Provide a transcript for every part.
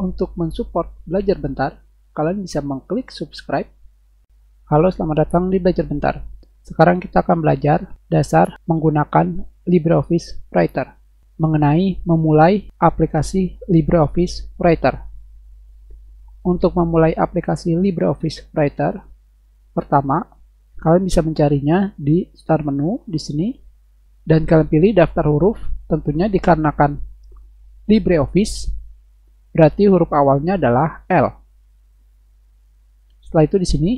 Untuk mensupport Belajar Bentar, kalian bisa mengklik subscribe. Halo, selamat datang di Belajar Bentar. Sekarang kita akan belajar dasar menggunakan LibreOffice Writer mengenai memulai aplikasi LibreOffice Writer. Untuk memulai aplikasi LibreOffice Writer, pertama, kalian bisa mencarinya di start menu di sini dan kalian pilih daftar huruf tentunya dikarenakan LibreOffice Berarti huruf awalnya adalah L. Setelah itu di sini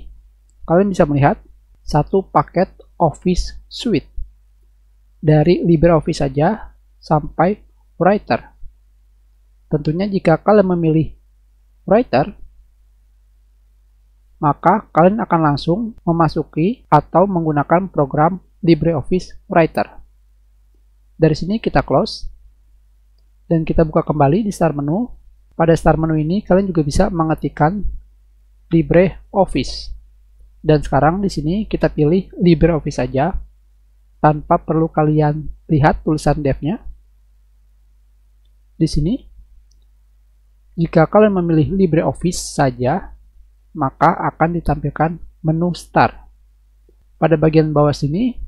kalian bisa melihat satu paket Office Suite dari LibreOffice saja sampai Writer. Tentunya jika kalian memilih Writer, maka kalian akan langsung memasuki atau menggunakan program LibreOffice Writer. Dari sini kita close dan kita buka kembali di start menu pada start menu ini kalian juga bisa mengetikkan LibreOffice. Dan sekarang di sini kita pilih LibreOffice saja tanpa perlu kalian lihat tulisan dev-nya. Di sini jika kalian memilih LibreOffice saja, maka akan ditampilkan menu start. Pada bagian bawah sini,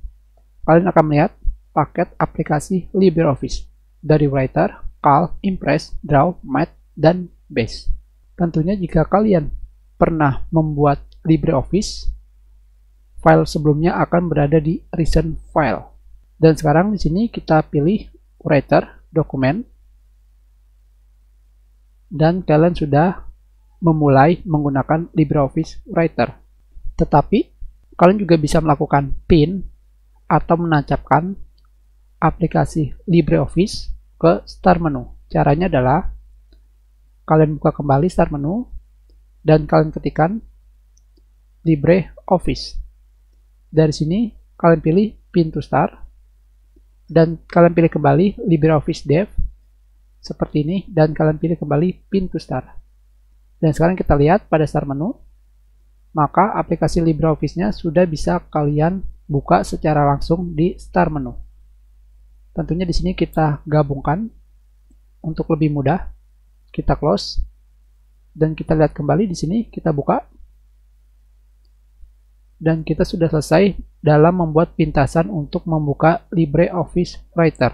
kalian akan melihat paket aplikasi LibreOffice dari Writer, Calc, Impress, Draw, Math dan base. Tentunya jika kalian pernah membuat LibreOffice, file sebelumnya akan berada di recent file. Dan sekarang di sini kita pilih writer, dokumen, dan kalian sudah memulai menggunakan LibreOffice Writer. Tetapi, kalian juga bisa melakukan pin atau menancapkan aplikasi LibreOffice ke start menu. Caranya adalah kalian buka kembali start menu dan kalian ketikkan LibreOffice. Dari sini kalian pilih pin to start dan kalian pilih kembali LibreOffice Dev seperti ini dan kalian pilih kembali pin to start. Dan sekarang kita lihat pada start menu maka aplikasi LibreOffice-nya sudah bisa kalian buka secara langsung di start menu. Tentunya di sini kita gabungkan untuk lebih mudah kita close dan kita lihat kembali di sini kita buka dan kita sudah selesai dalam membuat pintasan untuk membuka LibreOffice Writer.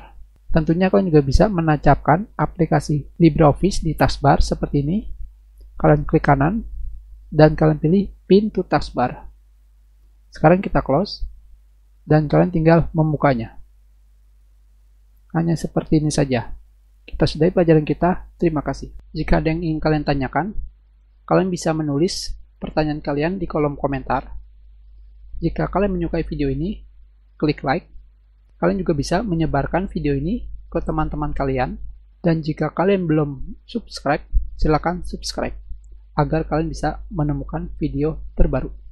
Tentunya kalian juga bisa menancapkan aplikasi LibreOffice di taskbar seperti ini. Kalian klik kanan dan kalian pilih pin to taskbar. Sekarang kita close dan kalian tinggal membukanya. Hanya seperti ini saja. Kita sudahi pelajaran kita. Terima kasih. Jika ada yang ingin kalian tanyakan, kalian bisa menulis pertanyaan kalian di kolom komentar. Jika kalian menyukai video ini, klik like. Kalian juga bisa menyebarkan video ini ke teman-teman kalian. Dan jika kalian belum subscribe, silakan subscribe agar kalian bisa menemukan video terbaru.